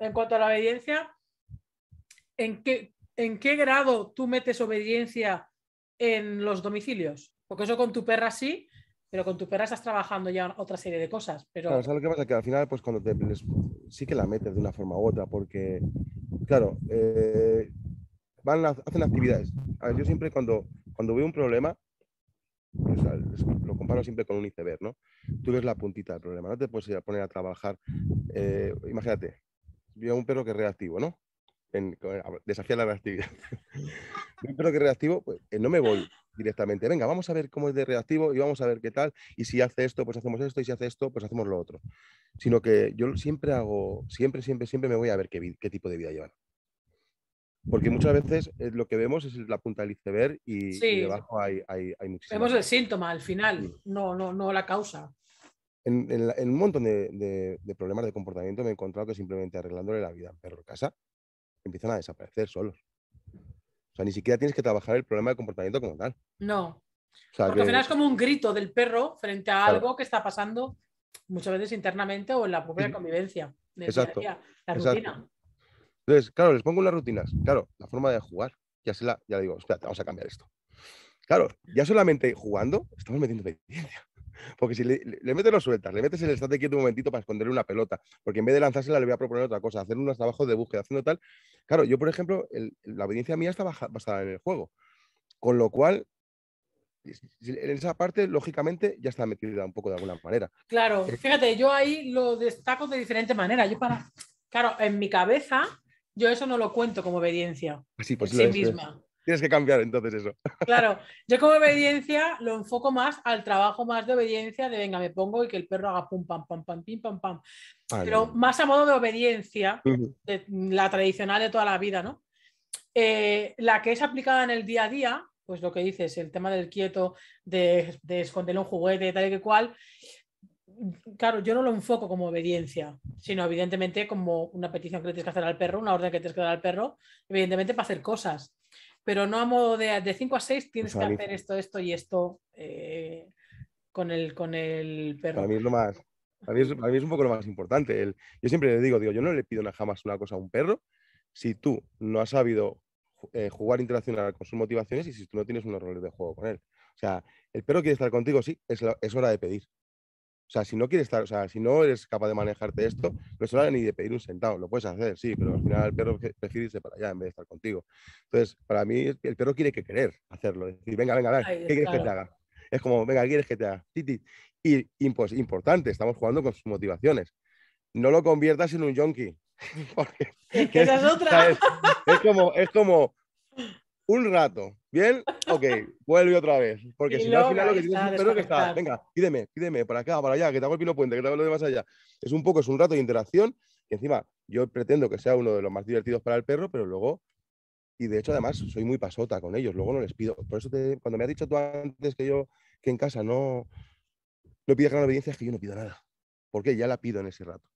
en cuanto a la obediencia, ¿en qué, ¿en qué grado tú metes obediencia en los domicilios? Porque eso con tu perra sí, pero con tu perra estás trabajando ya otra serie de cosas. Pero... Claro, ¿sabes lo que pasa? Que al final, pues cuando te sí que la metes de una forma u otra, porque, claro, eh, van hacen actividades. A ver, yo siempre cuando, cuando veo un problema, lo comparo siempre con un iceberg, ¿no? Tú ves la puntita del problema, no te puedes ir a poner a trabajar. Eh, imagínate, yo un perro que es reactivo, ¿no? desafía la reactividad. un perro que es reactivo, pues eh, no me voy directamente. Venga, vamos a ver cómo es de reactivo y vamos a ver qué tal. Y si hace esto, pues hacemos esto. Y si hace esto, pues hacemos lo otro. Sino que yo siempre hago, siempre, siempre, siempre me voy a ver qué, tipo de vida llevan. Porque muchas veces eh, lo que vemos es la punta del iceberg y, debajo hay, hay, Vemos el síntoma al final, no, no, no la causa en, un montón de, problemas de comportamiento me he encontrado que simplemente arreglándole la vida al perro en casa empiezan a desaparecer solos. O sea, ni siquiera tienes que trabajar el problema de comportamiento como tal. No. O sea, Porque al final es como un grito del perro frente a algo que está pasando muchas veces internamente o en la propia convivencia. exacto. Entonces, claro, les pongo unas rutinas. Claro, la forma de jugar. Ya se la, ya digo, espérate, vamos a cambiar esto. Claro, ya solamente jugando estamos metiendo penitencia. Porque si le, metes los sueltas, le metes el estate quieto un momentito para esconderle una pelota, porque en vez de lanzársela le voy a proponer otra cosa, hacer unos trabajos de búsqueda, haciendo tal. Claro, yo, por ejemplo, la obediencia mía está basada en el juego. Con lo cual, en esa parte, lógicamente, ya está metida un poco de alguna manera. Claro, eh, fíjate, yo ahí lo destaco de diferente manera. Yo para, claro, en mi cabeza, yo eso no lo cuento como obediencia. Ah, sí, pues sí misma tienes que cambiar entonces eso. Claro, yo como obediencia lo enfoco más al trabajo más de obediencia, de venga, me pongo y que el perro haga pum, pam, pam, pam, pim, pam, pam. Pero más a modo de obediencia, la tradicional de toda la vida, ¿no? Eh, la que es aplicada en el día a día, pues lo que dices, el tema del quieto, de, de esconderle un juguete, tal y que cual, claro, yo no lo enfoco como obediencia, sino evidentemente como una petición que le tienes que hacer al perro, una orden que tienes que dar al perro, evidentemente para hacer cosas pero no a modo de, de 5 a 6 tienes pues que hacer esto, esto y esto eh, con, el, con el perro. Para mí es lo más, mí es, un poco lo más importante. El, yo siempre le digo, digo, yo no le pido nada jamás una cosa a un perro si tú no has sabido eh, jugar interaccionar con sus motivaciones y si tú no tienes unos roles de juego con él. O sea, el perro quiere estar contigo, sí, es, es hora de pedir. O sea, si no quieres estar, o sea, si no eres capaz de manejarte esto, no se hora ni de pedir un centavo, lo puedes hacer, sí, pero al final el perro prefiere irse para allá en vez de estar contigo. Entonces, para mí, el perro tiene que querer hacerlo, es decir, venga, venga, venga, ¿qué quieres que te haga? Es como, venga, ¿quieres que te haga? Y, pues, importante, estamos jugando con sus motivaciones. No lo conviertas en un junkie, Porque, es que Es como, es como, un rato. ¿Bien? Ok, vuelve otra vez. Porque si no, al final lo que tienes es un perro que está, venga, pídeme, pídeme, para acá, para allá, que te hago el puente, que te hago lo de más allá. Es un poco, es un rato de interacción. Y encima, yo pretendo que sea uno de los más divertidos para el perro, pero luego y de hecho, además, soy muy pasota con ellos. Luego no les pido. Por eso, cuando me has dicho tú antes que yo, que en casa no, no pides gran obediencia, es que yo no pido nada. Porque ya la pido en ese rato.